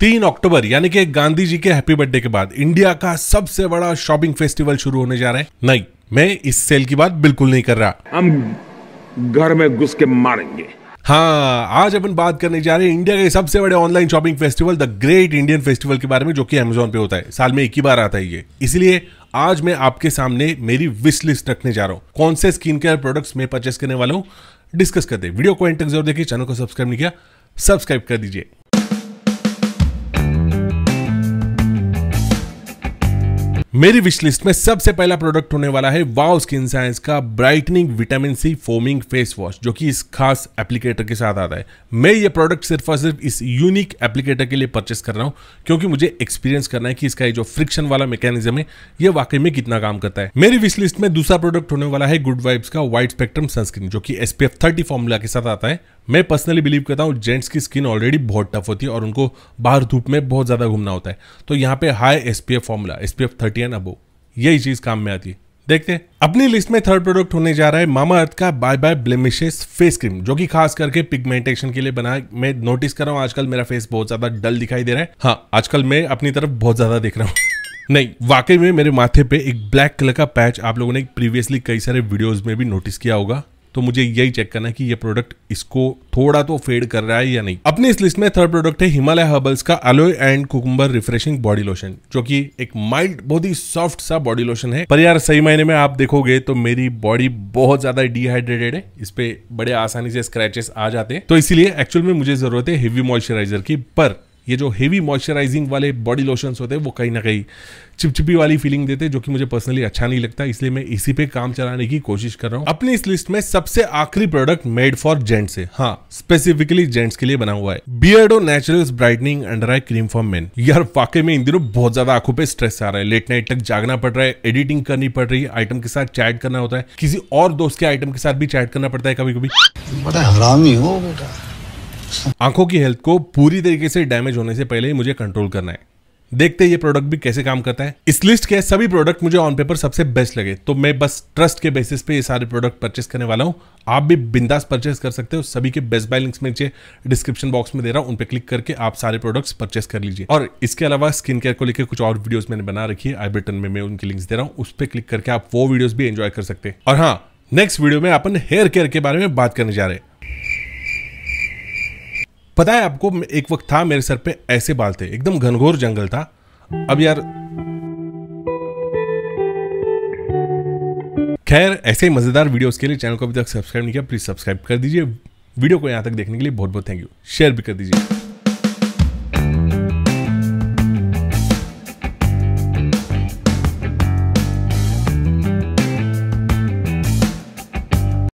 तीन अक्टूबर यानी कि गांधी जी के हैप्पी बर्थडे के बाद इंडिया का सबसे बड़ा शॉपिंग फेस्टिवल शुरू होने जा रहा है नहीं मैं इस सेल की बात बिल्कुल नहीं कर रहा हम घर में घुस के मारेंगे हाँ आज अपन बात करने जा रहे हैं इंडिया के सबसे बड़े online shopping festival the great Indian festival के बारे में जो कि अमेजोन पे होता है साल में एक ही बार आता है ये इसलिए आज मैं आपके सामने मेरी विश लिस्ट रखने जा रहा हूँ कौन से स्किन केयर प्रोडक्ट्स मैं परचेस करने वाला हूँ डिस्कस करते वीडियो को एंड तक जरूर देखिए चैनल को सब्सक्राइब नहीं किया सब्सक्राइब कर दीजिए मेरी विश लिस्ट में सबसे पहला प्रोडक्ट होने वाला है वाव स्किन साइंस का brightening vitamin C foaming face wash जो कि इस खास एप्लीकेटर के साथ आता है मैं ये प्रोडक्ट सिर्फ और सिर्फ इस यूनिक एप्लीकेटर के लिए परचेस कर रहा हूँ क्योंकि मुझे एक्सपीरियंस करना है कि इसका जो फ्रिक्शन वाला मैकेनिज्म है ये वाकई में कितना काम करता है मेरी विश लिस्ट में दूसरा प्रोडक्ट होने वाला है गुड वाइब्स का वाइट स्पेक्ट्रम सनस्क्रीन जो कि एसपीएफ थर्टी फॉर्मूला के साथ आता है मैं पर्सनली बिलीव करता हूँ जेंट्स की स्किन ऑलरेडी बहुत टफ होती है और उनको बाहर धूप में बहुत ज़्यादा घूमना होता है तो यहाँ पे high S P F formula S P F thirty and above यही चीज़ काम में आती है देखते हैं अपनी लिस्ट में थर्ड प्रोडक्ट होने जा रहा है मामा अर्थ का bye bye blemishes face cream जो कि खास करके पिगमेंटेशन के लिए बना मैं नोटिस कर रहा हूँ आजकल मेरा फेस बहुत ज़्यादा डल दिखाई दे रहा है हाँ आजकल मैं अपनी तरफ बहुत ज़्यादा देख रहा हूँ नहीं वाकई में मेरे माथे पे एक ब्लैक कलर का पैच आप लोगों ने प्रीवियसली कई सारे वीडियोस में भी नोटिस किया होगा तो मुझे यही चेक करना है कि ये प्रोडक्ट इसको थोड़ा तो फेड कर रहा है या नहीं अपनी इस लिस्ट में थर्ड प्रोडक्ट है हिमालय हर्बल्स का aloe and cucumber refreshing body lotion जो कि एक माइल्ड बहुत ही सॉफ्ट सा बॉडी लोशन है पर यार सही मायने में आप देखोगे तो मेरी बॉडी बहुत ज्यादा डिहाइड्रेटेड है इस पे बड़े आसानी से स्क्रैचेस आ जाते हैं तो इसीलिए एक्चुअल में मुझे जरूरत है हेवी मॉइस्चराइजर की पर ये जो हेवी मॉइस्चराइजिंग वाले बॉडी लोशंस होते हैं वो कहीं ना कहीं चिपचिपी वाली फीलिंग देते जो कि मुझे पर्सनली अच्छा नहीं लगता इसलिए मैं इसी पे काम चलाने की कोशिश कर रहा हूँ अपनी इस लिस्ट में सबसे आखिरी प्रोडक्ट मेड फॉर जेंट्स है हाँ स्पेसिफिकली जेंट्स के लिए बना हुआ है Beardo naturals brightening under eye cream for men यार वाकई में इन दिनों बहुत ज्यादा आंखों पर स्ट्रेस आ रहा है लेट नाइट तक जागना पड़ रहा है एडिटिंग करनी पड़ रही है आइटम के साथ चैट करना होता है किसी और दोस्त के आइटम के साथ भी चैट करना पड़ता है कभी कभी हरामी हो बेटा आंखों की हेल्थ को पूरी तरीके से डैमेज होने से पहले ही मुझे कंट्रोल करना है देखते ये प्रोडक्ट भी कैसे काम करता है इस लिस्ट के सभी प्रोडक्ट मुझे ऑन पेपर सबसे बेस्ट लगे तो मैं बस ट्रस्ट के बेसिस पे ये सारे प्रोडक्ट परचेस करने वाला हूँ आप भी बिंदास परचेस कर सकते हो सभी के बेस्ट बाय लिंक्स में नीचे डिस्क्रिप्शन बॉक्स में दे रहा हूँ उन पर क्लिक करके आप सारे प्रोडक्ट्स परचेस कर लीजिए और इसके अलावा स्किन केयर को लेकर कुछ और वीडियोज मैंने बना रखी है आई बटन में मैं उनकी लिंक्स दे रहा हूँ उस पर क्लिक करके आप वो वीडियोज भी एंजॉय कर सकते हैं और हाँ नेक्स्ट वीडियो में अपन हेयर केयर के बारे में बात करने जा रहे हैं पता है आपको एक वक्त था मेरे सर पे ऐसे बाल थे एकदम घनघोर जंगल था अब यार खैर ऐसे ही मज़ेदार वीडियोस के लिए चैनल को अभी तक सब्सक्राइब नहीं किया प्लीज़ सब्सक्राइब कर दीजिए वीडियो को यहां तक देखने के लिए बहुत बहुत थैंक यू शेयर भी कर दीजिए